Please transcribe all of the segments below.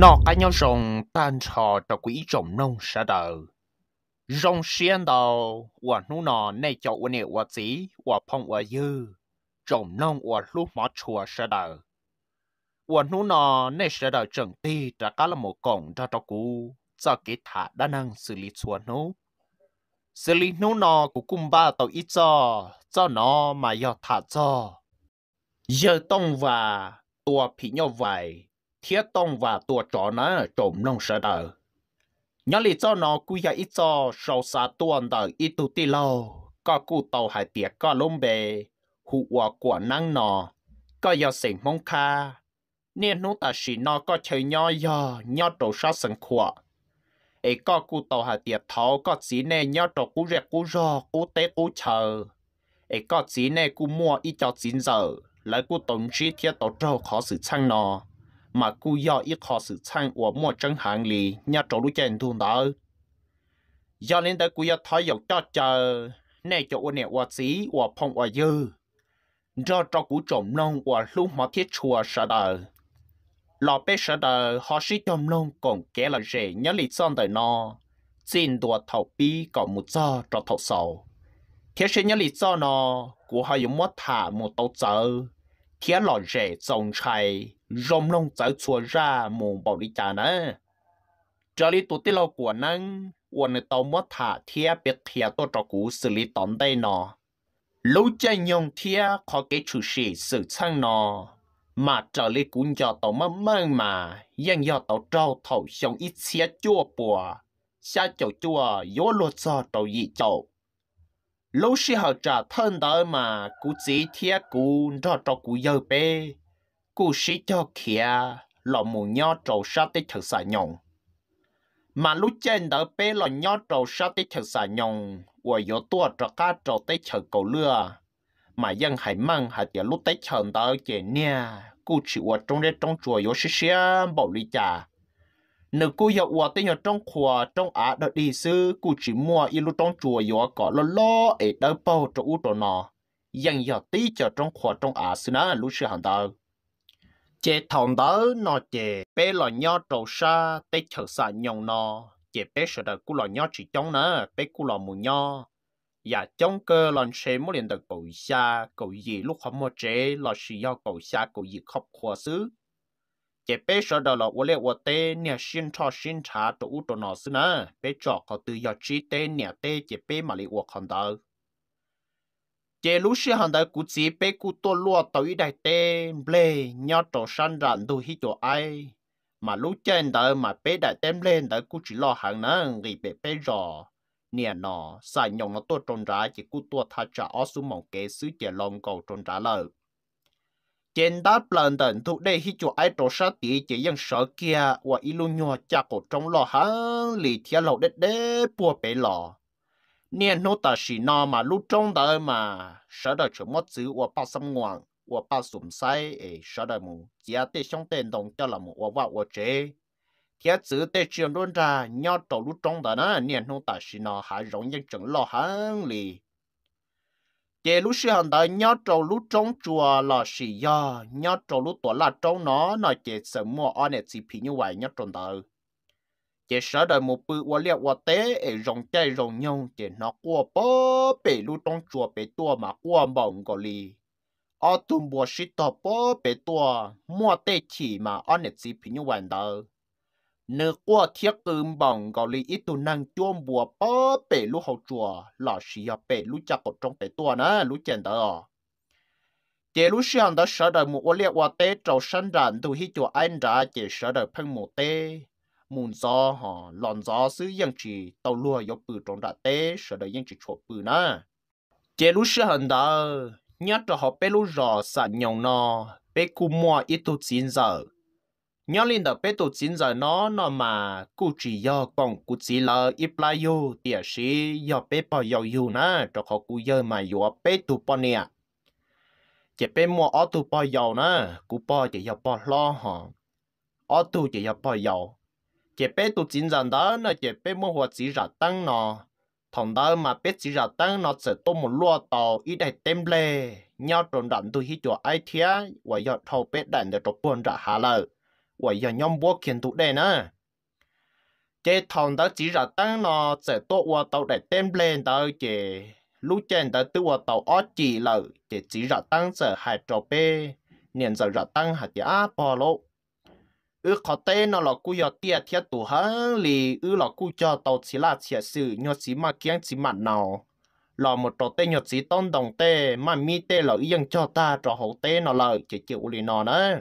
nó cái nhau rồng tan trò cho quỷ rồng nông sa đời rồng xiên đầu và nu nọ nay cho quân nè và tí và phong và dư rồng nông và lúc mỏ chùa sa đời và nu nọ nay sa đời trần ti đã cá là một cổng cho cho cú cho cái thả đa năng xử lý chùa nô xử lý nô nọ của cung ba tàu ít cho cho nó mà do thả cho giờ tông và tua phí nhau vậy thiết tông và tua trò nó trộm nông sợ đờ nhớ lý cho nó cứ ra ít cho sâu xa tuần đờ ít tu ti lâu có cụ tàu hải tiệt có lông bề hụ quả của năng nọ có giờ sỉnh mong kha nên nút ta chỉ nó có chơi nhỏ giờ nhỏ trổ sao sừng khỏa ấy có cụ tàu hải tiệt tháo có chỉ nè nhỏ trổ cú rẹt cú rò cú té cú chờ ấy có chỉ nè cú mua ít cho chín giờ lại cú tổng chi thiết tổ trâu khó sự chăng nọ mà cú do ít khó sự chăn của mua chân hàng lì nhà chỗ đu chèn thun đó do nên tới cú do thói dọc cho chờ nè chỗ của nè của xí của phong của dư do cho cú trộm nông của lúc mà thiết chùa sợ đời lò bê sợ đời họ sĩ trộm nông còn kẻ là rẻ nhớ lý son đời nó xin đùa thầu bi có một giờ cho thầu sầu thế sẽ nhớ lý do nó của họ dùng mất thả một tàu giờ thế lò rẻ dòng chạy rồng long cháu chùa ra mù bảo đi trả nè, cho lý tụt tí lâu của năng quần này tàu mất thả thia biệt thia tôi trò cũ xử lý tóm tay nọ lâu chơi nhông thia có cái chủ sĩ xử sang nọ mà trở lý cũng cho tàu mất mơ mà yên do tàu trâu thầu xong ít xe chua bùa xa chậu chua yếu lột cho tàu dị chậu lâu sĩ hậu trả thân đó mà cú chỉ thia cú cho trò cũ dơ bê cú sĩ cho kia lọ mù nho trầu sa tê thật xả nhồng mà lúc trên đỡ bê lọ nho trầu sa tê thật xả nhồng và yếu tua trọ ca trầu tê thật cầu lừa mà dân hải măng hạt giờ lúc tê thật đỡ chè nia cú chỉ ở trong đây trong chùa yếu xí xí bảo lý trà nếu cú yếu ở tê nhỏ trong khóa trong á đỡ đi sư cú chỉ mua y lúc trong chùa yếu có lo lo ấy đỡ bao trọ u trọ nọ dân yếu tí cho trong khóa trong á sư ná lúc sư hàng đỡ chế thòng đó nó chế bé lò nho trầu sa tê chở sa nhồng nó chế bé sợ đợt cú lò nho chỉ chống nữa bé cú lò mù nho và dạ chống cơ lần xe mỗi liền được cầu xa cầu gì lúc không mua chế là xì do cầu xa cầu gì khóc khua xứ chế bé sợ đợt lò uốn lẹ uốn tê nè xin cho xin trả tụ tụ nó xứ nữa bé chọn họ từ do trí tê nè tê chế bé mà lì uốn không đời chế lúc xưa hàng đời cú chỉ bé cú to lúa tới đại tem lê nhau trò san rạn đồ hi chỗ ai mà lúc trên đời mà bé đại tem lên đời cú chỉ lo hàng nâng nghỉ bé bé rò nè nó sai nhộng nó to tròn rã chỉ cú to thà trả ở xuống mộng kế xứ chế lòng cầu tròn rã lợ trên đáp lần tận thu đây hi chỗ ai trò sát chỉ tí sợ kia và ilu nhỏ cha cổ trong lo hàng lì thiên lầu đế đế bùa bé lò 年后但是那嘛路中的嘛，晓得全部只我把什么，我把损塞诶，晓得么？家的兄弟弄掉了么？我话我这，天子的只论着要走路中的呢，年后但是呢还容易整老汉哩。để lúc ra mà xưa hàng đó chỉ nhớ trâu lúc trong chùa là xì ya nhớ trâu lúc tuổi là trâu nó nó chỉ sớm mua ăn để chỉ phí như vậy nhớ trâu đó chỉ sợ đời một bự quá liệt quá tế ở rồng chạy rồng nhau chỉ nó qua bó bể lu trong chùa bể tua mà qua bỏng gọi lì ở tùm bùa sĩ tỏ bó bể tua mua tê chỉ mà ở nét gì phí như hoàn đời nửa qua thiết cơm bỏng gọi lì ít tu năng chuông bùa bó bể lu hậu chùa lọ sĩ ở bể lu chặt cột trong bể tua nè lu chèn đời chế lúc sáng đó sợ đời một ô liệt hoa tê trầu sân đàn tu hi chùa anh đã chế sợ đời phân một tê muốn gió họ lòn gió xứ yên chỉ tàu lùa yếu bự trong đã tế sợ đời yên chỉ chuột bự nè chế lúc xưa hẳn đó nhớ cho họ bé lúc rò xả nhồng nó bé cú mua ít tu chín giờ nhớ lên đó bé tu chín giờ nó nó mà cú chỉ do còn cú chỉ là ít la yêu tiệt sĩ do bé bao yêu yêu nè cho họ cú yêu mà yêu bé tu bao nè chế bé mua ở tu bao yêu nè cú bao chỉ yêu bao lo họ ở tu chỉ yêu bao yêu chế bé tu chín rằng đó nó chế bé mua hoa chỉ ra tăng nó thằng đó mà bé chỉ ra tăng nó sẽ tôm một lúa tàu ít đại tem lê nhau trộn đạn tu hít cho ai thía và giờ thâu bé đạn để trộn buồn ra hà lợi, và giờ nhóm búa kiến tụ đây nữa chế thằng đó chỉ ra tăng nó sẽ tôm hoa tàu đại tem lê đó chế lúc trên đó tu hoa tàu ót chỉ lợi, chế chỉ ra tăng sẽ hại trộn bé niệm giờ ra tăng hạt chế á lộ ư khó tê nó là cú yo tia thiệt tủ hăng lì ư là cú cho tàu chỉ là chia sự nhớ chỉ mà kiêng chỉ mặt nào là một trò tê nhớ chỉ tôn đồng tê mà mi tê là yên cho ta trò hậu tê nó là chỉ chịu lì nó nữa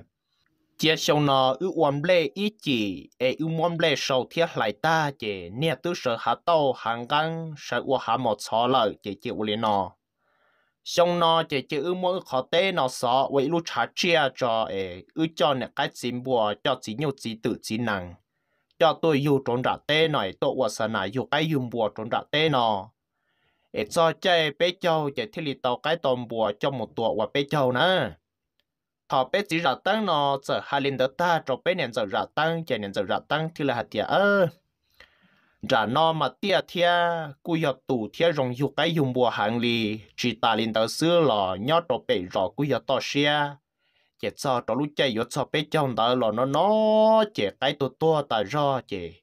chia sau nó ư uom lê ý chỉ e ư uom lê sau thiết lại ta chỉ nè tư sợ hạ tàu hàng gang sợ uo hạ một xó lợi chỉ chịu lì nó xong nó chỉ chỉ ư mỗi khó tê nó sợ với lúc trả chia cho ê ư cho nè cái xin bùa cho chỉ nhiều chỉ tự chỉ năng cho tôi yêu trốn trả tê này tôi và sân này yêu cái dùng bùa trốn trả tê nó ê cho chơi bé châu chỉ thiết lý tàu cái tôm bùa cho một tuổi và bé châu nè, thọ bé chỉ rạ tăng nó giờ hai lần đó ta cho bé nhận giờ rạ tăng chỉ nhận giờ rạ tăng thì là hạt tiệt ơ trả nó mà tiếc thia cú giờ tù thia rong dục cái dùng bùa hàng lì chỉ ta linh đầu xưa lò nhớ đồ bể rò cú giờ to xe chỉ cho đó lúc chạy yết cho bé trong đó lò nó nó chỉ cái tổ to ta rõ chỉ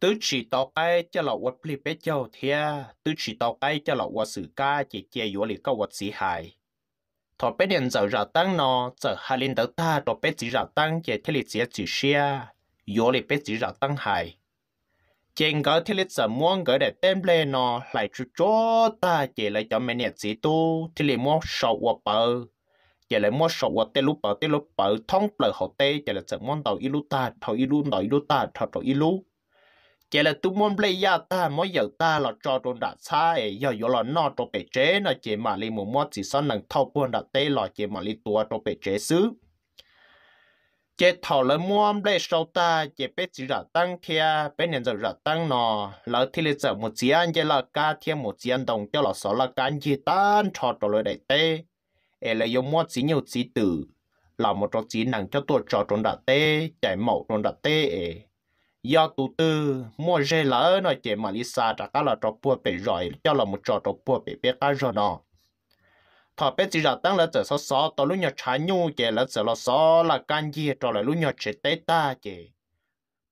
tứ chỉ tao cái cho là vật lý bé châu thia tứ chỉ tao cái cho là vật sự ca chỉ chạy yết lì câu vật sĩ hại thọ bé điện giờ ra tăng nó giờ hà linh đầu ta đồ bé chỉ ra tăng chỉ thế lì chỉ chỉ xe yết lì bé chỉ ra tăng hài trên cái thế lịch sử muốn cái để tem lên nó lại chú cho ta chỉ lại cho mình nhận gì tu thì lại mua sầu quả bờ chỉ lại mua sầu quả tê lúc bờ tê lúc bờ thông bờ hậu tê chỉ là sợ muốn đầu ilu ta thầu ilu đầu ilu ta thầu đầu ilu chỉ là tu muốn lấy ya ta mỗi giờ ta là cho đồ đã sai giờ giờ là nó đồ bể chế nó chỉ mà lấy mua mua chỉ son năng thâu quân đã tê là chỉ mà lấy tua đồ bể chế xứ chế thảo là mua để đây sau ta chế bé chỉ là tăng thia bé nhận giờ là tăng nọ lỡ thì lịch sử một chỉ ăn chế là ca thia một chỉ ăn đồng cho là số là cán chỉ tan trò trò lời đại tê ê là dùng mua chỉ nhiều chỉ tử là một trò chỉ nặng cho tôi trò tròn đại tê chạy mẫu tròn đại tê ê do tụ tư mua dê lỡ nói chế mà lisa trả cá là trò bùa bể rồi cho là một trò trò bùa bể bé cá rồi nọ thọ bé chỉ là tăng là chỉ sáu sáu tao lúc nhỏ trái nhu kì là giờ là sáu là can gì cho là lũ nhỏ chỉ tế ta kì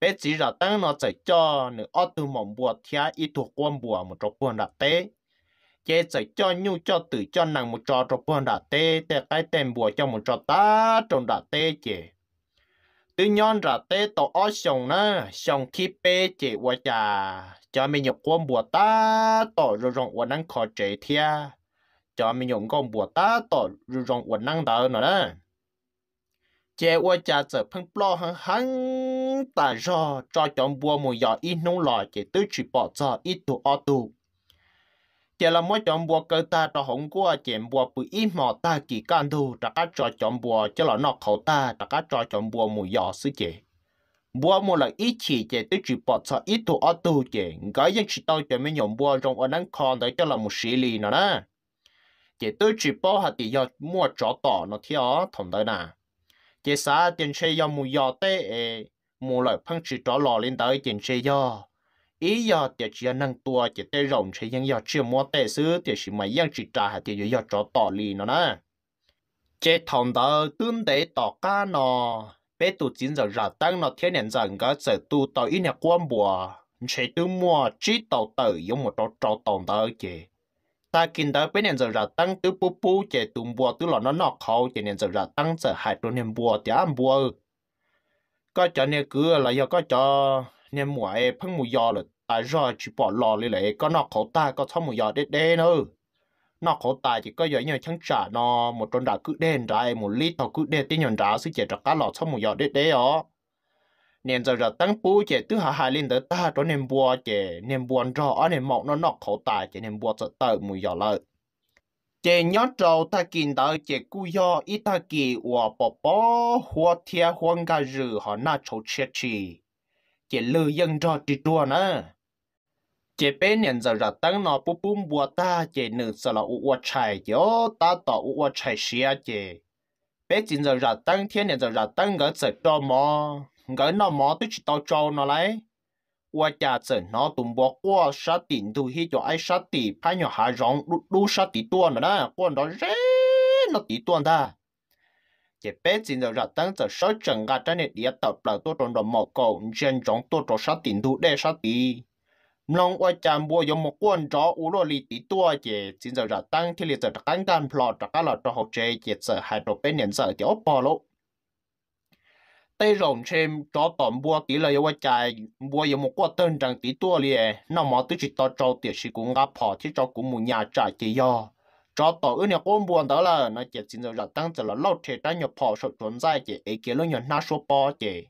bé chỉ là tăng nó chỉ cho nửa ở từ mỏng bùa thia ít thuộc quân bùa một trọc quan đã tế chế chỉ cho nhu cho tự cho nàng một trò trọc quan đã tế để cái tên bùa cho một trò ta trong đã tế kì tuy nhiên là tế tổ ở sông nữa sông khi bé chỉ qua già, cho mình nhập quân bùa ta tổ rồi rộng quan năng khó chế thia cho mình dùng con bùa ta tỏ rong quần năng tờ nữa đó chế qua cha sợ phân lo hăng hăng ta cho cho chọn bùa mùi giỏ ít nông lò chế tứ chỉ bỏ cho ít tù o tù chế là mỗi chọn bùa cơ ta cho hổng qua chế bùa bự ít mò ta kỳ can thu ta cá cho chọn bùa chế là nó khẩu ta ta cá cho chọn bùa mùi giỏ sư chế bùa mùi là ít chỉ chế tứ chỉ bỏ cho ít tù o tù chế cái những chỉ tao chế mình dùng bùa trong ở năng con đấy chế là một sĩ lì nữa nè chỉ tôi chỉ bảo hạt thì do mua chó tỏ nó theo thằng đó nè chỉ xã tiền xe do mua do tê mua lại phăng chỉ chó lò lên tới tiền xe do ý do tiền chỉ năng tua chỉ tê rộng xe ยัง do chưa mua tê xứ tiền chỉ mà ยัง chỉ trả hạt thì do chó tỏ liền nó nè chỉ thằng đó tương để tỏ cá nó bé tụ chính giờ ra tăng nó thiên nhiên rằng cái sở tu tới nhà quan bộ sẽ tự mua chỉ tàu tử dùng một chỗ trò tàu đó chứ ta kinh đó bên nhận giờ ra tăng tứ bù bù chế tụm bùa tứ lọ nó nọ khâu chế nhận giờ ra tăng giờ hại đồ niệm bùa thì ăn bùa có cho nên cứ là do có cho nên mùa ấy e phân mùa gió là ta do chỉ bỏ lọ lì lì, có nọ khâu ta có xong mùa gió đế đế nữa nọ khâu ta chỉ có giỏi như chẳng trả nọ một tuần đã cứ đen ra e, một lít tàu cứ đen tin nhận ra sự chế trả cá lọ xong mùa gió đế đế ó nên giờ giờ tăng bù chế tứ hà hà lên tới ta cho nên bùa chế nên buồn rõ nên mọc nó nọc khẩu tài chế nên bùa sợ tờ mùi giỏ lợi chế nhớ trâu ta kinh tới chế cú yo ít ta kỳ hòa bò bò hoa thia hoang gà rử họ na chấu chết chi chế lư dân cho trì chua nữa chế bé nên giờ ra tăng nó bù bùm bùa ta chế nữ sợ là u u chai chế ta tỏ u u chai xia chế bé chính giờ ra tăng thiên nên giờ ra tăng gỡ sợ cho mò cái nó mò tới chỉ tao cho nó lấy qua cha sợ nó tụm bỏ qua sát tỉ thu hi cho ai sát tỉ phải nhỏ hà rong đu đu sát tỉ tuôn nữa đó con đó ré nó tỉ tuôn ta chỉ bé chỉ nó ra tăng giờ sáu trận gà trên này địa tập là tôi trong đó mò cầu trên rong tôi trong sát tỉ thu để sát tỉ nông qua cha mua giống một con chó u lo lì tỉ tua chỉ chỉ giờ ra tăng thì lì giờ cắn cắn plot cả là cho học chơi chỉ giờ hai đầu bên nhận giờ thì ốp bò lộ tê rộng xem cho tỏ mua tí là yêu chạy mua yêu một quả tân rằng tí tua liền nó mà tự chỉ tao cho tiệt, sĩ cũng ngáp họ thì cho cũng một nhà trả chỉ do cho tổ ước nhà con buồn đó là nó chỉ xin rồi tăng giờ là lâu thế đã nhập họ số chuẩn dài chế, ấy kia luôn nhận na số bao chế.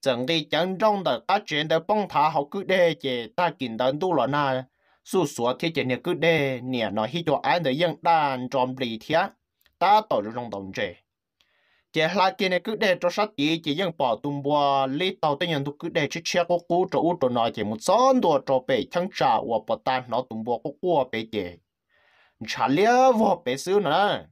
chẳng đi chân trong đời các chuyện đời bông thả họ cứ đê chế ta kiện đến tu là na su sửa thì chế nhà cứ đê nè nó hi cho anh đời yên đàn tròn lì thiá ta tỏ được trong đồng chế chỉ là cái này cứ để cho sát đi chỉ những bỏ tung bò lít tàu tên nhân cứ để chiếc xe của cú cho u cho nó chỉ một son đồ cho bé chăng trả và bỏ tan nó tung bò có cua bé chỉ trả lẽ vô bé xíu nữa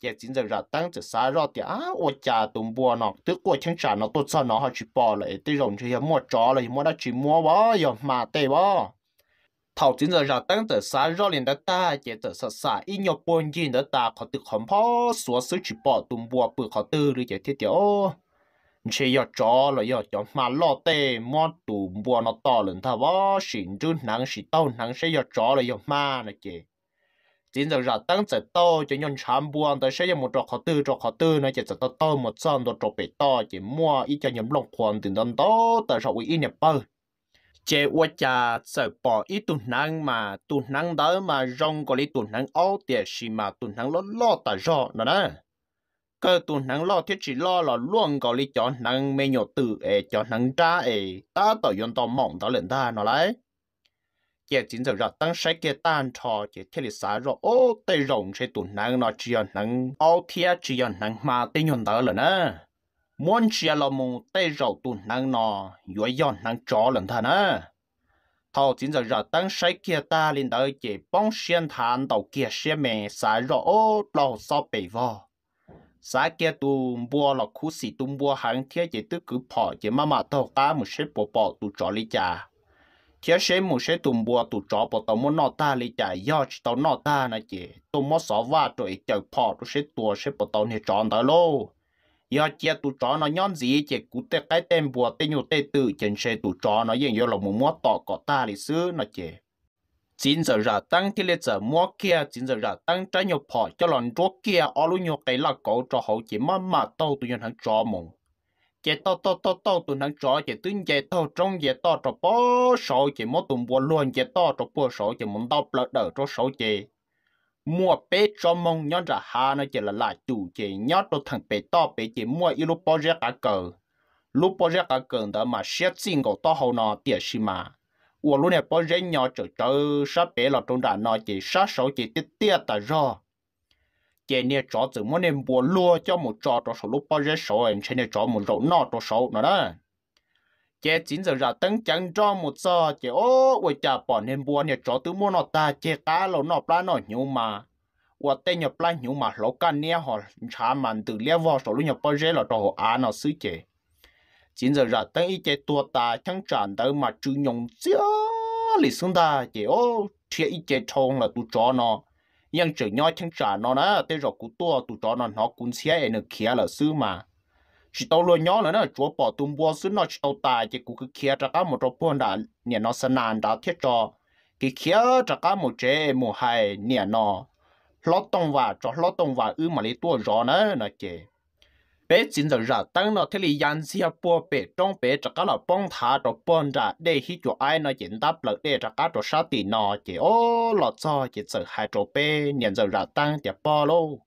chỉ chính giờ ra tăng chỉ xa ra thì á ô cha tung bò nó tức của chăng trả nó tốt sao nó họ chỉ bỏ lại tới rồng chỉ mua chó lại mua đã chỉ mua bó rồi mà tê bó thầu chính giờ ra tăng từ xa rõ lên đất ta chỉ từ xa xa ít nhiều bốn gì nữa ta có tự không bỏ số sự chỉ bỏ tụm bùa bự có tự được chỉ thiết tiểu chỉ giờ cho là giờ cho mà lo tê mò tụm bùa nó to lên thà vó xin chút nắng xịt tao nắng sẽ giờ cho là giờ mà này chị chính giờ ra tăng từ to cho nhân chăm bùa tới sẽ giờ một trò khó tư trò khó tư nó chỉ từ to to một trăm đồ trò bể to chỉ mua ít cho nhầm lòng quan từ đó tới sau ít nhập bao chế quốc cha sợ bỏ ít tụt năng mà tụt năng đó mà rong có lý tụt năng áo tiền xí mà tụt năng lo lo ta rõ nó đó cơ tụt năng lo thiết chỉ lo là luôn có lý cho năng mê nhổ tự ế cho năng tra ế ta tỏ yon tỏ mộng tỏ lên ta nó lấy chế chính giờ ra tăng sai kia tan trò chế thiết lý xã rõ ô tây rộng sẽ tụt năng nó chỉ yon năng áo thiết chỉ yon năng mà tây nhon đó là nữa muốn chia lòng mù tay rầu tù năng nọ yếu yon năng chó lần thân á thầu chính giờ giờ tăng sai kia ta lên tới chỉ bóng xuyên thán đầu kia xe mẹ xả rõ ô lò sao bể vò xả kia tù bùa là khu sĩ tù bùa hàng thiết chỉ tức cứ bỏ chỉ mà mà thầu ta một xe bỏ bỏ tù chó lý chả thiết xe một xe tù bùa tù chó bỏ tàu muốn nọ ta lý chả do chỉ tàu nọ ta nè chỉ tù mất xóa va rồi chờ bỏ tù xe tù xe bỏ tàu này chọn tới lô giờ chia tụ chó nó nhon gì chỉ cú tê cái tem bùa tê nhiều tê tự trên xe tụ chó nó yên giờ là một mua tọ có ta lịch sử nó chỉ chính giờ ra tăng thì lịch giờ mua kia chính giờ ra tăng trái nhiều phò cho lần rốt kia ở lúc nhiều cái là cậu cho hậu chỉ mà mà tàu tụi nhân hàng chó mông chỉ tao tao tao tao tụi hàng chó chỉ tụi chỉ tao trong chỉ tao cho bó sầu chỉ mua tụi bùa luôn chỉ tao cho bùa sầu chỉ muốn đau lợt đỡ cho sầu chỉ mua bé cho mong nhón ra ha nó chỉ là lại chủ chỉ nhót đồ thằng bé to bé chỉ mua ít lúc bao giờ cả cờ lúc bao giờ cả cờ đó mà xét xin của to hậu nó tiền gì mà ủa lúc này bao giờ nhỏ trở trở sát bé là trong đàn nó chỉ sát sáu chỉ tiết tiết ta rồi chỉ nè chó chữ muốn nên bùa lúa cho một trò cho số lúc bao giờ sáu em chế nè chó một rổ nọ cho sáu nó đó chế chín giờ ra tấn chẳng cho một giờ chế ô quay trả bỏ nên buồn nhà chó tứ mua nọ ta chế cá lẩu nọ pla nó nhiều mà và tên nhà pla nhiều mà lẩu cá nia họ chả mặn từ lia vào số lúc nhà bao giờ là cho họ ăn nó xứ chế chín giờ ra tấn ít chế tua ta chẳng tràn tới mà chữ nhung xíu lì xuống ta chế ô thiệt ít chế trông là tụ chó nó nhưng chữ nhau chẳng tràn nó nè tên rồi cú tua tụ chó nó nó cũng xé ở nơi kia là xứ mà chỉ tàu lo nhỏ là nó chúa bỏ tung bùa xuống nó chỉ tàu tài chỉ cũng cứ kia ra cả một trò buồn đã nè nó sơn nàn đã thiết cho cái kia ra cả một chế một hai nè nó lót tông và cho lót tông và ư mà lấy tua rõ nữa nó chế bé chính giờ ra tăng nó thế li yan xia bùa bé trong bé ra cả là bông thả trò buồn đã để hi cho ai nó diễn đáp lợi để ra cả trò sát tì nó chế ô lót cho chế sợ hai trò bé nè giờ ra tăng chế bỏ luôn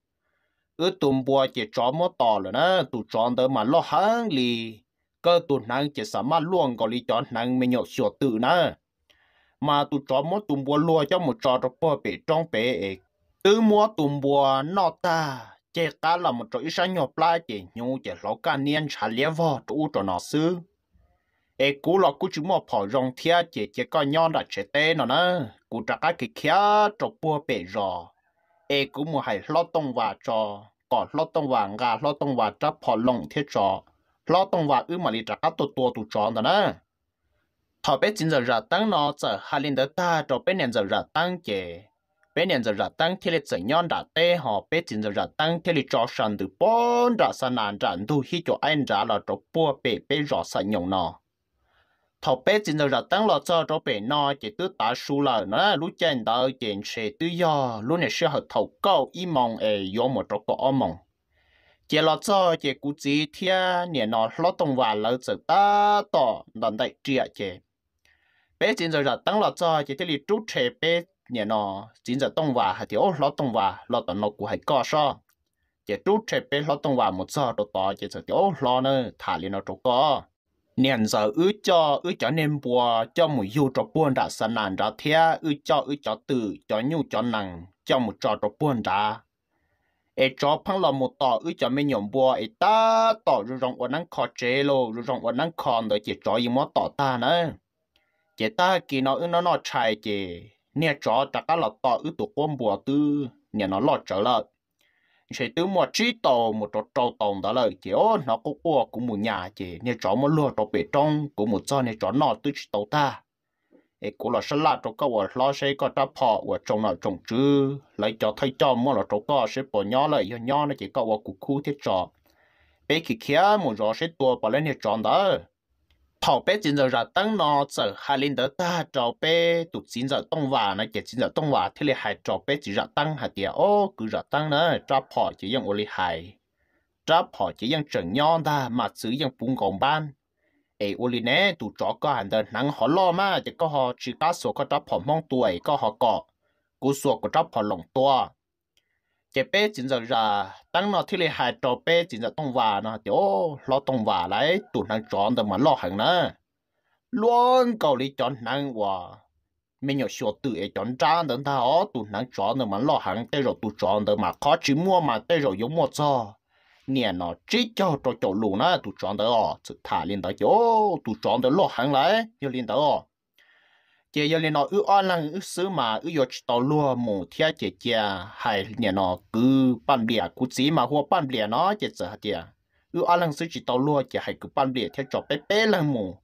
ước tụm bùa chỉ chó mò tỏ rồi nè tụ chọn tới mà lo hăng lì cơ tụ năng chỉ sắm mà luôn có lý chọn năng mình nhậu sửa tự nè mà tụ chó mò tụm bùa lùa cho một trò trong bò bể trong bể tứ mua tụm bùa nọ ta chỉ cá là một chỗ ít sáng nhộp lại chỉ nhu chỉ lo cá niên trả lẽ vò trụ cho nó xứ ê cú lọ cú chúng mò phò rong thia chỉ chỉ có nhon đã chế tê nó nè cú trả cái kia trong bùa bể rồi e cũng một hay lo tông và cho có lo tông và ngà lo tông và chấp họ lồng thiết cho lo tông và ư mà lì trả tổ tụ cho nó nè họ bé chính giờ ra tăng nó giờ hai linh đỡ ta cho bé nhận giờ ra tăng chế bé nhận giờ ra tăng thiết lịch giờ nhon đã tê họ bé chính giờ ra tăng thiết lịch cho sàn từ bốn đã sàn nàn trả đủ hi cho anh trả là cho bé bé rõ sàn nhộng nó thọ bé chỉ là tăng lo cho đó bé nó chỉ tự tá số là nó lúc chân đó chuyện sẽ tự do lúc này sẽ học thầu cao ý mong ở yếu một chỗ có mong chỉ lo cho chỉ cú chỉ thiên nè nó lo tung vào lỡ sự ta to đòn đại triệt chỉ bé chỉ là tăng lo cho chỉ thế là trẻ bé nè nó chỉ là tung vào hay thiếu lo tung vào lo tận nó của hay có sao chỉ chút trẻ bé lo tung vào một giờ đó to chỉ thấy thiếu lo nữa thả lên nó chỗ có nên giờ ở cho ở cho nên bùa cho một yêu cho buồn đã sẵn nàn ra thế ở cho ở cho từ cho nhu cho nặng cho một cho cho buồn đã ai cho phăng lò một tò ở cho mấy nhóm bùa ai ta tò rồi rong ở năng khó chế lô rồi rong ở năng khó đợi chỉ cho gì mà tỏ ta nữa chỉ ta kỳ nó ở nó nó chạy chỉ nè cho tất cả lọ tò ở tụ quân bùa tư nè nó lọ trở lại sẽ từ một trí tổ một trò trâu tổng đó là chỉ ô nó cũng ô cũng một nhà chỉ nên chó một lúa trò bể trong cũng một cho nên chó nó từ trí tổ ta ấy cũng là sân là trò có và lo sẽ có ta họ và trồng nào trồng chứ lấy cho thấy cho mà là trò có sẽ bỏ nhỏ lại cho nhỏ nó chỉ có và cụ khu thiết trò bé khi kia một rõ sẽ tua bỏ lên nhà tròn đó 跑 bé chính giờ ra tăng nó giờ hai lên đó bé tụt chính giờ tông và nó chỉ chính giờ tông và thế là hai bé chỉ ra tăng hai tiền ô cứ ra tăng nữa trò 跑 chỉ dùng ô li hai trò 跑 chỉ dùng trần nhon ta mà sử dùng bún gòn ban ấy ô li tụt trò có hàng đơn nắng họ lo mà chỉ có họ chỉ cá số có trò 跑 mong tuổi có họ cọ cú số có trò 跑 lồng tua chế bé chính giờ ra tăng nó thì lại hai trò bé chính giờ tông vả nó chỗ lo tông vả lại tụt năng chọn được mà lo hàng nữa luôn cầu lý chọn năng hòa mình nhớ sửa tự ấy chọn trang đến ta ó tụt năng chọn được mà lo hàng tới rồi tụ chọn được mà khó chỉ mua mà tới rồi giống mua cho nè nó chỉ cho cho chỗ lù nó tụt chọn được ó sự thả lên đó chỗ tụt chọn được lo hàng lại cho lên đó chị giờ lên nó ư ăn lăng ư xứ mà ư yo tàu lúa mù thia chị chị hay nhà nó cứ ban bìa cứ gì mà hoa ban bìa nó chị sợ chị à? ư ăn lăng xứ chỉ tàu lúa chị hay cứ ban bìa theo cho bé bé lăng mù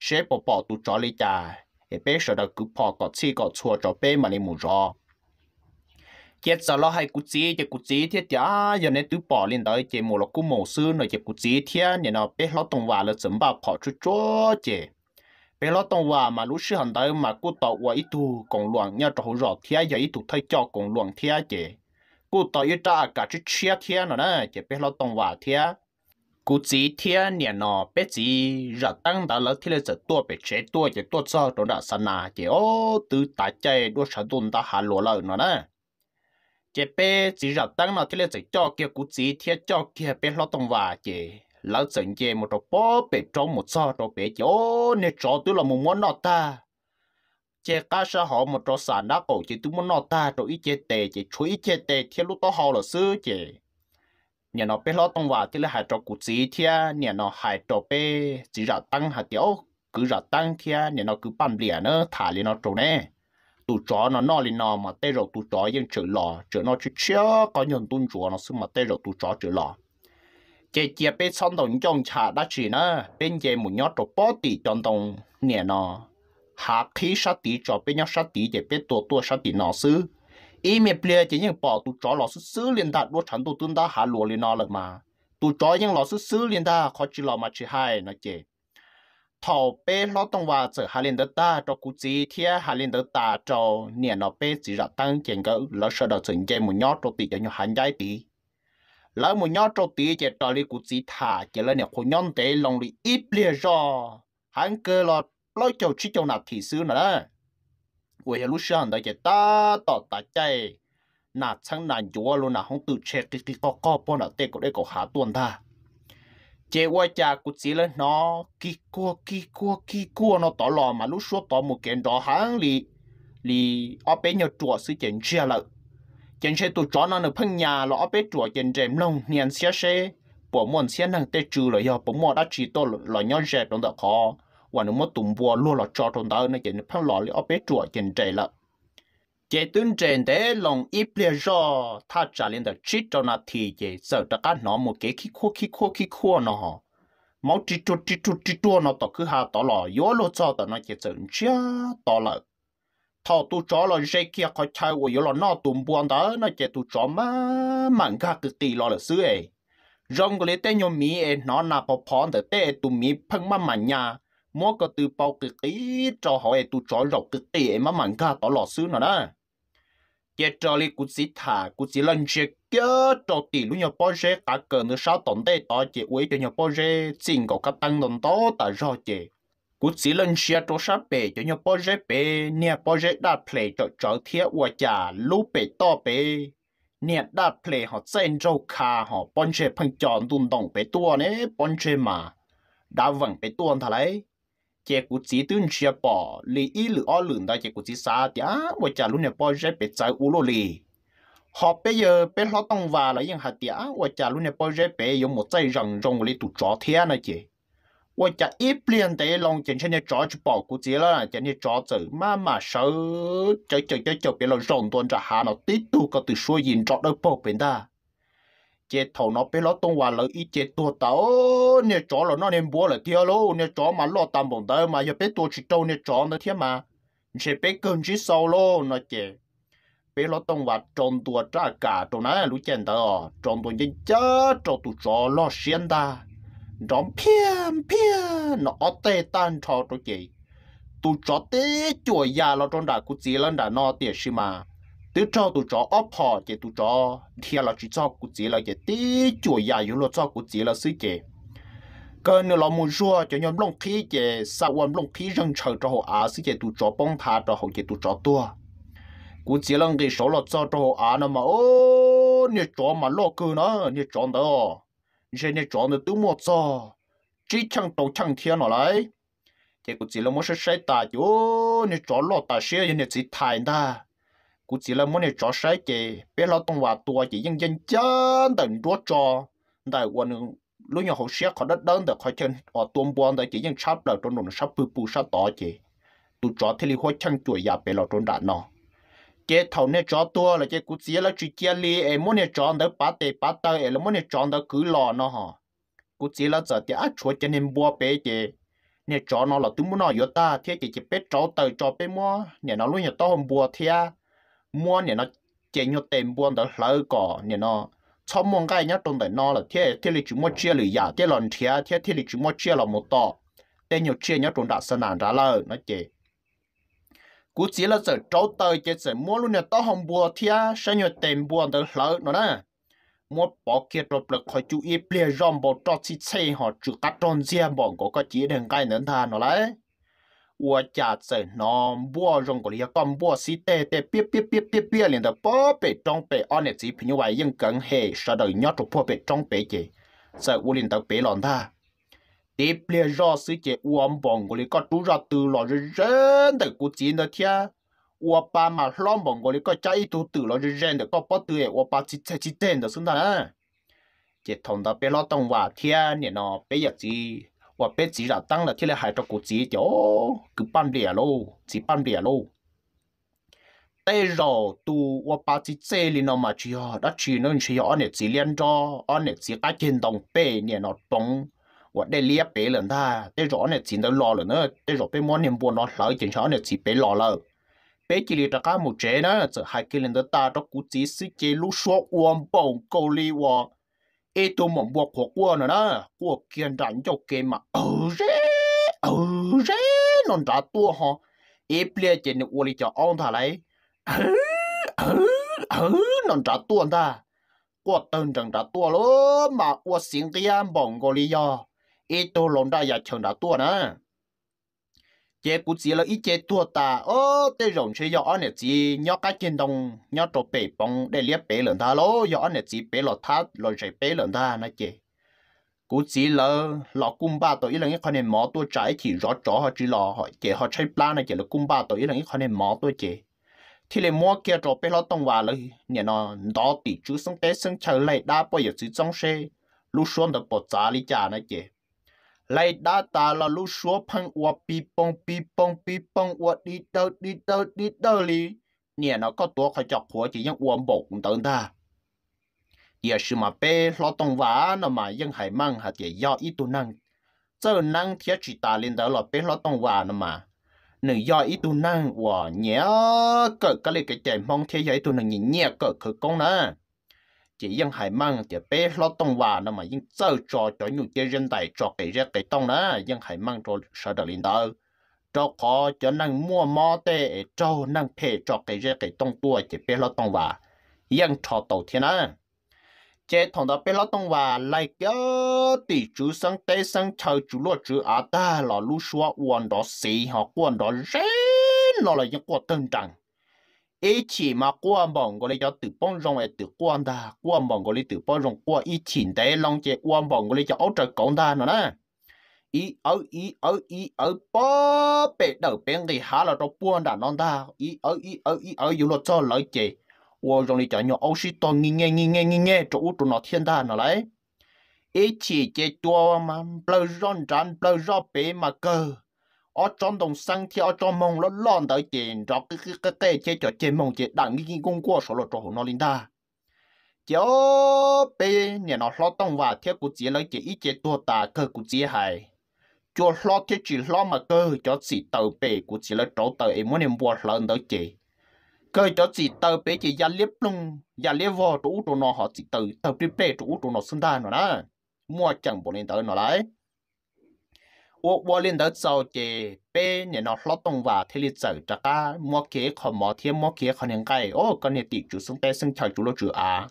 sẽ bỏ bỏ tụ chó lấy cha để bé sợ đó cứ bỏ có chi có chua cho bé mà lấy mù cho chị sợ lo hay cứ gì chị cứ gì thế chả giờ này tụ bỏ lên tới chị mù lo cú mù xứ rồi chị cứ gì thế nhà nó bé lo tung vào là chấm bao bỏ chút chút chị ปลอตงว่ามาลุชิหันเดมากูต่อว่าอีตูกงหลวงเนี่ยจะหรอเทียใหญ่อีตูเทียกงหลวงเทียเจกูต่อยจ้ากัดชิเชียเทียนเนะเจเปลอตงว่าเทียกูจีเทียเนี่ยนอเป็ดจีระตั้งแต่าลที่เลือดตัวเป็ดเชตตัวเจตัวซอตัวดาสนาเจ้าตัวอตาใจด้วยฉันตุนตาหาหลัวเลยนะนะเจเป้จีรัะตั้งนอที่เลือดจะจาะเกี่ยวกูจีเทียเจาะเกี่ยวเป็ดลอต้องว่าเจ lão sừng chè một trò bó bể trong một sao trò bể chỗ nè trò tôi là một món nọ ta chè cá sa họ một trò sản đã cổ chè tôi muốn nọ ta trò ít chè tè chè chuối ít chè tè thiên lúc to họ là sư chè nhà nó bé lo tông vào thì là hai trò cụ gì thia nhà nó hai trò bé chỉ ra tăng hạt tiểu cứ ra tăng thia nhà nó cứ băm lìa nữa thả lên nó trâu nè tụ chó nó nó lên nó mà tê rồi tụ chó vẫn chó ยัง chở lò chở nó chứ chưa có nhận tụ chó nó xưng mà tê rồi tụ chó chở lò chế chế bé xong đồng trong trà đã chỉ nữa bên chế một nhát đồ bó tỉ trong đồng nè nó hạ khí sát tỉ cho bên nhát sát tỉ chế bé tổ tổ sát tỉ nó xứ ý mẹ bia chế những bỏ tụ chó lọ sư sư liên đạt đua chẳng tụ tương ta hạ lùa liên nó lực mà tụ chó những lọ sư sư liên ta khó chỉ lọ mà chỉ hai nó chế thầu bé lọ tông và chở hạ liên ta cho cú chí thia hạ liên ta cho nè nó bé chỉ ra tăng chèn gỡ lỡ sợ đầu chừng chế một nhát đồ tỉ cho nhau hắn giải tỉ lỡ một nhau trâu tí chỉ trò li cụ chỉ thả chỉ lỡ nhà khu nhon tế lòng li ít lìa cho hắn cơ lo lối chầu chi chầu nạp thị sư nữa đó quay lúc sáng đó chỉ ta tỏ ta chạy nà chẳng nà chúa luôn nà không tự che cái cái co co bọn nà tê cổ đây cổ hạ tuần ta chế qua cha cụ chỉ là nó kí cua kí cua kí cua nó tỏ lò mà lúc số tỏ một cái đó hắn li li ở bên nhà chùa sư chén chia lợi chân sẽ tụ chó nó nó phân nhà lo lọ bé chuột chân chém nông niên xia xe bỏ mòn xia năng tê trừ rồi yo bỏ mòn đã chỉ to lo nhỏ rẻ trong đó khó và nó mất tụm bùa luôn lọ chó trong đó nó chân phân lo lọ bé chuột chân chém là chế tuyên trên để lòng ít lệ do ta trả lên được chít cho nó thì chế sợ tất cả nó một cái khi khua khi khua khi khua nó máu chít chít chít chít nó tao cứ hà tao lo yếu lô cho tao nó chế sợ chưa tao lợt thọ tu chó là dây kia coi chai của yếu là nó tụm buồn đó nó chết tu chó má mặn cả cực tỷ lo là xứ ấy rong cái tên nhau mì ấy nó là bỏ phòn để tên tụ mì phăng má mặn nhà mua cái từ bao cực tỷ cho họ ấy tu chó rọc cực tỷ ấy má mặn cả tỏ lo xứ nữa đó chạy trò li cũng xí thả cũng xí lần chơi kia trò tỷ lúc nhau bỏ rễ cả cờ nữa sao tổng tệ tỏ chết uế cho nhau bỏ rễ xin có cái tăng đồng đó tại do chết cút chỉ lần chia tổ sa bể cho nhau bao giờ bể nè bao giờ đặt play cho cháu thiệt và trả lũ bể to bể nè đặt play họ trên râu cà họ bao giờ phân chọn tụm đồng bể tua nè bao giờ mà đã vắng bể tua thà lấy chỉ cú chỉ tuyên chia bỏ lì ý lử o lử đó chỉ cú chỉ xa thì á và trả lũ nè bao giờ bể trái u lô lì họ bây giờ bên họ tông vào là những hạt tía và trả lũ nè bao giờ bể dùng một dây rồng rồng lì tụt chó thiệt nè chị 我家一边的龙井，现在抓住保护节了，今天抓走妈妈手，就就就就别了让端着哈了，滴都个对说人抓到保边的，这头脑别了动话了，一节多刀，你抓了那年摸了掉喽，你抓嘛落单蹦的嘛，也别多去找你抓那天嘛，你是别跟去烧喽那节。bé lo tông và tròn tua trả cả tròn này lũ chèn đó tròn tua nhân chá tròn tua trò lo xiên ta đón pian pian nó tê tan cho tôi kì tu cho tê chùa già là trong đà cụ chỉ lên đà nó tiền xí mà tứ cho tu cho ốp họ chỉ tu cho thiên là chỉ cho cụ chỉ là chỉ tê chùa già yếu là cho cụ chỉ là sư kì cơ nữa là mua cho cho nhóm lông khí chỉ sau quan lông khí rừng chờ cho họ à sư kì tu cho bông thà cho họ chỉ tu cho tua cụ chỉ là cái số lo cho cho họ á nó mà ô nhiệt cho mà lo cơ nó nhiệt cho đó giờ này chọn được tú một giờ chỉ chẳng đâu chẳng thiên nó lại chỉ cũng chỉ là muốn sẽ sai ta chứ này chọn lọt ta xe giờ này chỉ thay ta cũng chỉ là muốn này chọn sai chỉ biết lo tung vào tua chỉ dân dân chân đừng đua cho đại quân lúc nhỏ học xe khó đất đơn được khó chân ở tuôn buồn tại chỉ dân sắp đầu trong nó sắp bự bự sắp to chỉ tụi chọn thì li hoa chẳng chuỗi ya dạ biết lo trong đạn nó cái thầu này cho tua là cái cú chế là truy chế li em muốn nè chọn được bát tê bát tơ em muốn nè chọn được cứ lò nó hả cú chế là giờ thì ác chúa cho nên bua bé chế này chọn nó là tụi muốn nó yếu ta thế chế chế bé cháu tờ cho bé mua nè nó luôn nhà to hơn bua thia mua nè nó chế nhiều tiền buôn đỡ lỡ cỏ nè nó cho mong cái nhà trong đời nó là thế thế là chúng mua chia lì giả thế lần thia thế thế lịch chúng mua chia là một tọ tên nhiều chia nhá trong đã sơn nản ra lờ nó chế cú chỉ là sự trâu tới chết sự mua luôn nè tao hồng bùa thia sao nhiều tiền bùa tới lỡ nó nè một bỏ kia rồi lực khỏi chú ý bia rong bỏ cho chi xe họ chữ cắt tròn xe bọn có cái chỉ đừng cái nên than nó lấy ua chả sợ nó bùa rong của lia con bùa xí tê tê bia bia bia bia bia liền đó bỏ bể trong bể on này chỉ phải như vậy nhưng cần hệ sao đời nhót rồi bỏ bể trong bể chỉ sợ u liền tao bể lòn tha tiếp liền rõ sự chế uống bóng của lý có chú ra từ lọ rồi rên được cú chín đó thia uống ba mà lon bóng của lý có chạy tu từ lọ rồi rên được có bắt từ uống ba chỉ chỉ chỉ tên đó xứng đáng chế thằng đó bé lo động và thia nè nó bé giật gì và bé chỉ là tăng là thia là hai cho cú chỉ chỗ cứ ban đĩa lô chỉ ban đĩa lô tê rồ tu uống ba chỉ chế lý nó mà chỉ đó chỉ nó chỉ ở nè chỉ liên cho ở nè chỉ cái trên đồng bé nè nó bóng 我这里白了他，这肉呢只能老了呢，这肉被莫年不拿老检查呢只被老了。bé chỉ là các một trẻ đó giờ hai cái lần ta đó cũng chỉ sử chế lúc số uống bông câu li uống ê tôi buộc của nữa đó của kiên cho cái mà ở rế ở rế nó đã tua hả ê bia chỉ nó cho ông thà lấy ở ở ở nó đã tua ta của tân chẳng đã lắm mà uống xin cái bông câu li ít tô lồng đa nhà chồng đã tua nè, chế bút chỉ là ít chế tua ta ô tê rồng chơi anh ấy chỉ nhóc cái chân đồng nhóc trộn bể bông để liếc bể lợn ta lố anh ấy chỉ bể lọt thắt lọt chạy bể lợn ta nói chế cú chỉ là lọ cung ba tổ ý là cái con này mỏ tua trái thì rõ rõ họ chỉ lọ họ chế họ chơi plan này chỉ là cung ba tổ ý là cái con này mỏ tua chế thì lại mua kia trộn bể lọt tông hòa là nhà nó đó tỷ chú sống té sống chờ lại đa bao giờ chỉ trong xe lúc xuống được bỏ giá lý trả nói chế lại đá ta là lúc số phăng ua pi bông pi bông pi bông ua đi tơ đi tơ đi tơ li nè nó có tua khỏi chọc của chỉ những ua bộ cũng tưởng ta giờ sự mà bê lo tông vả nó mà vẫn hay mang hạt chỉ do ít tu năng giờ năng thiết chỉ ta lên đó là bê lo tông vả nó mà nữ do ít tu năng ua nhớ cỡ cái lấy cái chạy mong thế giới tu năng nhẹ cỡ khử công nữa chỉ yên hải mang chỉ bé lo tông hòa nó mà yên sâu cho cho nhiều chế dân đại cho cái ra cái tông đó yên hải mang cho sợ đời lên đó cho có cho năng mua mỏ tê cho năng phê cho cái ra cái tông tua chỉ bé lo tông hòa yên cho đầu tiên á chế thằng đó bé lo tông hòa lại kéo tỷ chú sang tây sang chờ chú lo chú à ta là lu xua uốn đó xì họ uốn đó rén lo là yên quạt tân trăng ít chỉ 一起嘛，过芒果哩叫土帮种诶，土光哒，过芒果哩土帮种过以前的浪姐过芒果哩叫澳洲讲哒呢呢，一二一二一二八百 đầu bên thì há là trong buôn đã non ta ý ở ý ở ý ở dù là cho lợi chế wo rong đi chọn nhau ông sĩ to nghe nghe nghi nghe nghi nghe chỗ tụ nó thiên ta nữa lấy ít chỉ chế chua mà bơ rong tràn bơ rong bể mà cơ ở trong đồng sang thì ở trong mông nó lon tới tiền cho cái cái cái cái chế cho chế mông chế đặng cái công qua số lo cho nó lên ta chéo bê nhà nó lo tông và theo của chế lấy chế ít chế tua tà cơ của chế hay. cho lo thiết chỉ lo mà cơ cho chỉ tờ bê của chế lấy chỗ tờ em muốn em bùa lần tới chế cơ cho chỉ tàu bê chế gia liếp lung gia liếp vò trụ trụ nó họ chỉ tờ tàu bê chỗ chỗ nó sinh ra nó đó mua chẳng bộ nên tới nó lại 我我领导做的被人那劳动话，他哩走着个，莫给看莫天莫给看人家，哦，跟你地主生在生条主了主啊，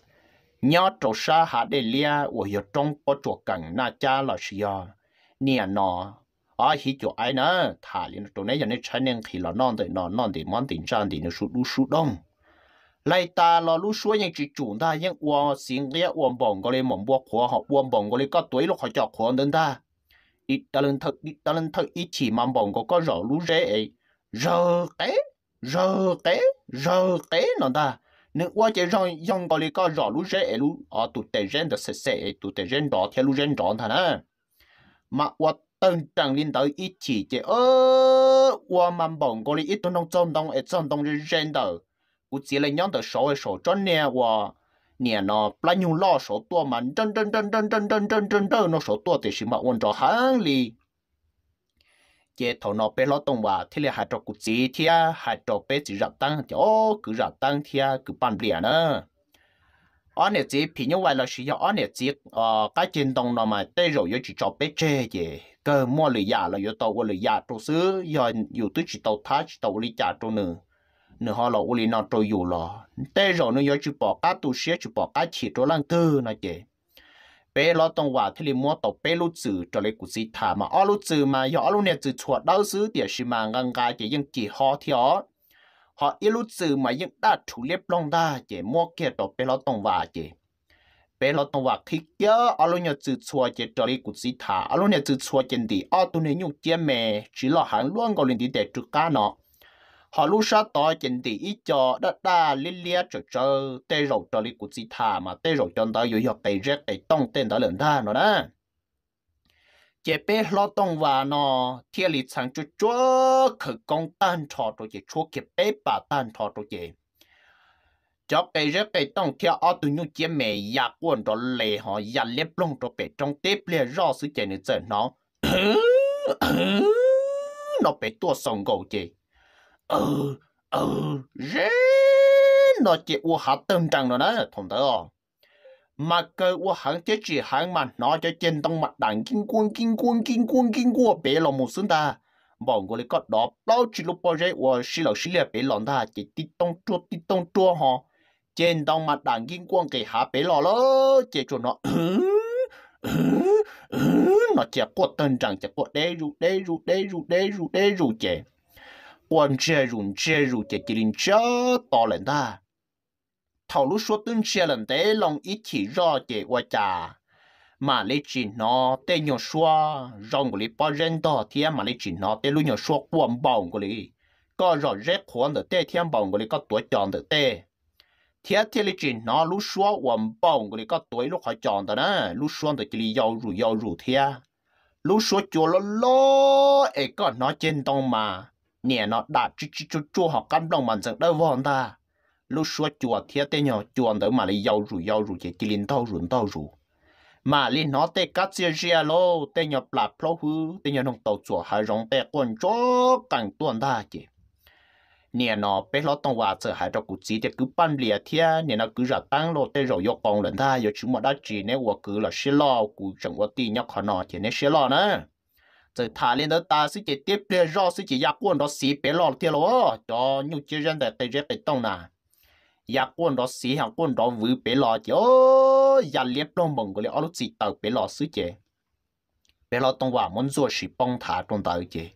鸟做啥哈的咧，我要中国做梗那家老师呀，年喏，啊，he 就爱呢，他哩做那样的成人去了，弄的那弄的满顶上的那树路树洞。lại ta lo lu suy những chỉ chủ ta những uo xin cái uo bồng cái mồm bọc khó họ uo bồng cái có tuổi lúc họ chọc khó ta đi ta lên thật đi ta lên thật ít chỉ mà bồng có có rõ lũ rễ ấy rơ té rơ té rơ té nó ta nếu qua chế rong dòng có lý có rõ lú rễ ấy lú ở ờ, tụ tề rèn đó sẽ sẽ tụ tề rèn đó theo lú rèn đó thà nè mà qua tân trăng lên tới ít chỉ chế ơ qua mà bọn có lý ít tuần đông trong đông ấy trong đông rèn đó u chỉ là nhóm đó số ấy số cho nè qua nè nó plá nhung lo số tua mà chân chân chân chân chân chân chân chân chân nó số tua thì chỉ mà ôn cho hàng li chế thầu nó bé lo tông và thế là hai trò cụ chỉ thì à hai trò bé chỉ rạp tăng thì ô cứ rạp tăng thì à cứ bàn liền nữa anh này chỉ phi nhung vài là sử dụng anh này chỉ ờ cái chân đồng nó mà tây rồi yếu chỉ cho bé chơi, gì cơ mua lì giả là yếu tàu qua lì giả trâu xứ rồi yếu tới chỉ tàu thá chỉ tàu lì giả trâu nữa nữa họ lo u li nó trôi dù lo, tê rồi nó do chụp bỏ cá tu xé chụp bỏ cá chỉ trôi lăng tư nó chị bé lo tông hòa thì lì mua tàu bé lú chữ cho lấy cụ sĩ thả mà ở lú chữ mà do ở lú này chữ chuột đau xứ địa sự mà ngang gà chỉ những chỉ họ thì họ họ ít lú chữ mà những đã thủ liếp long đa chỉ mua kia tàu bé lo tông hòa chị bé lo tông hòa khi kia ở lú này chữ chuột chỉ cho lấy cụ sĩ thả ở lú này chữ chuột chỉ đi ở tu này nhung chia mè chỉ lo hàng luôn gọi lên đi để trục cá nọ họ lúc sát tỏ chuyện thì ít cho đã đa liên lia trở trở tê rổ trở lý của chị thả mà tê rổ cho đó yếu hợp tê rét tê tông tên đó lớn ra nó đó chế bé lo tông và nó thiên lý chẳng chú chúa khử công tan trò rồi chế chúa kế bé bà tan trò rồi chế cho bé rét tê tông theo ở từ những chế mẹ già quần đó lê họ già lép lông cho bé trong tép lê rõ sự chế này trở nó nó bé tua sông gầu chế ờ ờ rế nó chỉ u hạt tương trăng rồi đó thùng tới mà cơ u hắn chết chỉ hắn mà nó cho trên tông mặt đằng kinh quân kinh quân kinh quân kinh quân bể lòng một xương ta bọn người có đó đó chỉ lúc bao giờ u xí lầu xí lẹ bể lòng ta chỉ tít tông chua tít tông chua họ trên tông mặt đằng kinh quân cái hạ bể lò lỡ chỉ cho nó ừ, ừ, ừ, nó chỉ quật tương trăng chỉ quật đế rụ đế rụ đế rụ đế rụ đế rụ chỉ quan chế rùn chế rù chế chỉ linh chớ to lên ta thầu lúc số tương chế lần tế lòng ít chỉ rõ chế qua trà mà lấy chỉ nó tế nhỏ xóa rong của lý bó rên đó thì mà lấy chỉ nó tế lúc nhỏ xóa quần bỏng của lý có rõ rét khuôn được tế thiên bỏng của lý có tuổi chọn được tế thì thế lấy chỉ nó lúc xóa quần bỏng của lý có tuổi lúc họ chọn đó nè lúc xóa được chỉ lý giàu rủ giàu rủ thế lúc xóa chua lo lo ấy có nó trên tông mà nè nó đã chú chú chú chú họ cắn đồng mà chẳng đâu vòn ta lúc xua chùa thiết tế nhỏ chùa đỡ mà lại giàu rủ giàu rủ chỉ chỉ linh tao rủ tao rủ mà linh nó tế cắt chia chia lô tế nhỏ là plo hư tế nhỏ nông tàu chùa hai rong tế quân chó càng tuần ta chị nè nó bé lo tông hòa sợ hai cho cụ chỉ tế cứ ban lìa thiết nè nó cứ ra tăng lô tế rồi yo con lần ta yo chúng mà đã chỉ cứ là xí lò cụ chẳng có tin nhóc họ nó chỉ nè xí lò nè rồi thả lên đó ta sẽ chỉ tiếp lên rau sẽ chỉ quân đó xí bé lọ tiền lo cho nhu chi dân để tây rất để tông nà giặc quân đó xí hàng quân đó vứ bé lọ chứ giặc liệp đông mông cái lúc gì tàu bé lọ sứ chế lọ tông vào muốn rồi sĩ bông thả trong tàu chế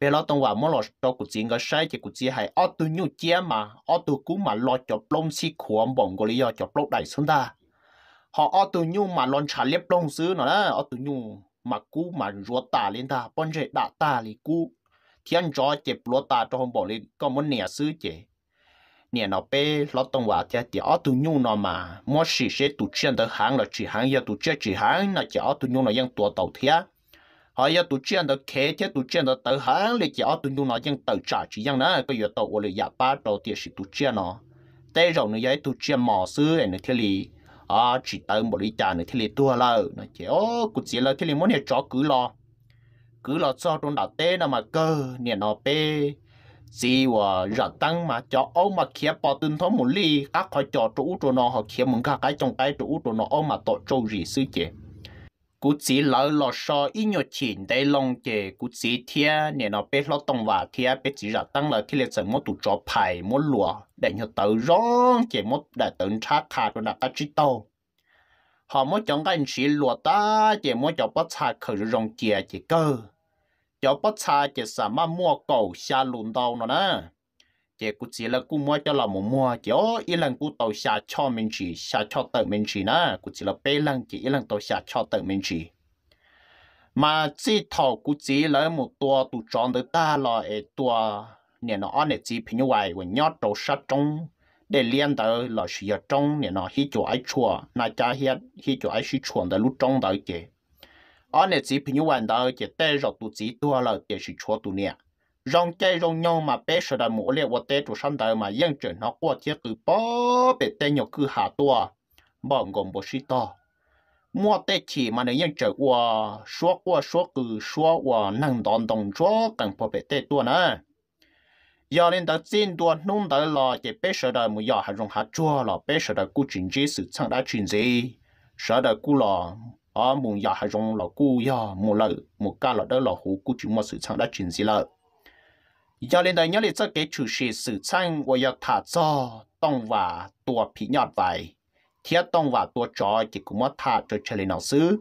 bé lọ tông vào muốn lọ cho cụ chỉ người sai chỉ cụ chỉ hay ở tu nhu chia mà ở tu cú mà lọ cho plong xí khua mông cái lý do cho plong đại xuống ta họ ở tu nhu mà lon trả liệp đông xứ nó đó ở tu mà cú mà rùa tà lên ta bọn rể đã tà lì cú thiên chó chép lúa ta cho hôm bỏ lên có muốn nẻ sư chế nẻ nó bé lót tông hòa thì chỉ ở tu nhung nó mà mua xì sẽ tu chuyên tới hàng là chỉ hàng giờ tu chuyên chỉ hàng là chỉ ở tu nhung nó vẫn tua tàu thía họ giờ tu chuyên tới khé thế tu chuyên tới tới hàng là chỉ ở tu nhung nó vẫn tới trả chỉ vẫn nữa cái giờ tàu ở lại giả ba tàu tiên là tu chuyên nó tới rồi nó giấy tu chuyên mò sư này nữa lì à chỉ tới một lý trà này thì lì tua lờ nó chỉ ô cụ chỉ lờ thì lì muốn hiểu chó cứ lo cứ lo cho trong đảo tê nào mà cơ nè nó bê gì và rợ tăng mà cho ông mà kia bỏ tin thôi một ly các khỏi cho trụ trụ nó họ kia mừng cả cái trong cái trụ trụ nó ông mà tội trâu gì sư chị cú chỉ lỡ lọ so ít nhiều chuyện để lòng kề cú chỉ thia nè nó bé lọ tông và thia bé chỉ ra tăng là thì là sẽ một tụ trò phải một lúa để nhiều tàu rong kề một đại tàu cha khá rồi đã ta chỉ tàu họ mỗi chọn cái chỉ lúa ta chỉ mỗi chọn bắt xa khởi rong kề chỉ cơ cho bắt xa chỉ sao mà mua cầu xa lùn tàu nó nè chỉ cú chỉ là cú mua cho là một mua chỉ ó ít lần cú tàu xả cho mình chỉ xả cho tự mình chỉ nè cú chỉ là bê lần chỉ ít lần tàu xả cho tự mình chỉ mà chỉ thầu cú chỉ là một tua tụ chọn được ta là ấy tua nè nó ăn chỉ pin như vậy và nhót đầu sát trong để liên tới là sự dụng trong nè nó hít chỗ ai chua na cha hiện hít chỗ ai sử chuẩn tới lúc trong tới chỉ ăn để chỉ pin như vậy tới chỉ tay rồi tụ chỉ tua là để sự chua tụ nè rong chơi rong nhau mà bé sợ đàn mũ liệt vật tê chủ săn đời mà yên trở nó qua chiếc cứ bó bé tê nhau cứ hạ tua bọn gồm bộ sĩ to mua tê chỉ mà nếu yên trở qua xóa qua xóa cứ xóa qua năng đòn đồng xóa cần bộ bé tê tua nè, giờ nên đã xin tua nung đời lo chỉ bé sợ đời mũ giờ hạ rong hạ chua lo bé sợ đời cú chuyển chế sự sang đã chuyển gì sợ đời cú lo ở mùng giờ hạ rong lo cú giờ mù lợi mù ca lo đó lo hủ cú chuyển một sự sang đã chuyển gì lợi giờ lên đây nhớ lịch cho kế chủ sĩ sự tranh và giờ thả cho tông và tua phí nhọt vậy thiết tông và tua chó chỉ cũng mất thả cho chơi lên nó xứ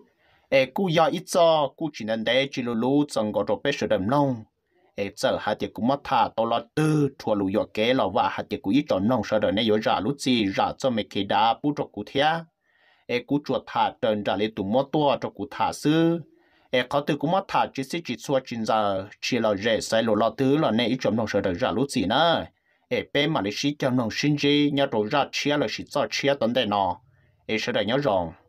ê cú giờ ít cho cú chỉ nên để chỉ lù lù trong cái chỗ bé sửa đầm nông ê giờ hạt chỉ cũng mất thả tao lo tư thua lù giờ kế là và hạt chỉ cũng ít cho nông sợ đời này giờ ra lút gì ra cho mấy cái đá bút cho cú thiết ê cú chuột thả trần ra lên tụm mất tua cho cú thả xứ e có từ cũng mất thả chỉ chỉ xua chín giờ chỉ là rẻ sai lộ lo tứ là nè ít chấm nông sở được ra lúc gì nữa e bé mà lấy nông sinh gì nhớ đồ ra chia là sĩ cho chia tận đây nọ e sẽ được nhớ rộng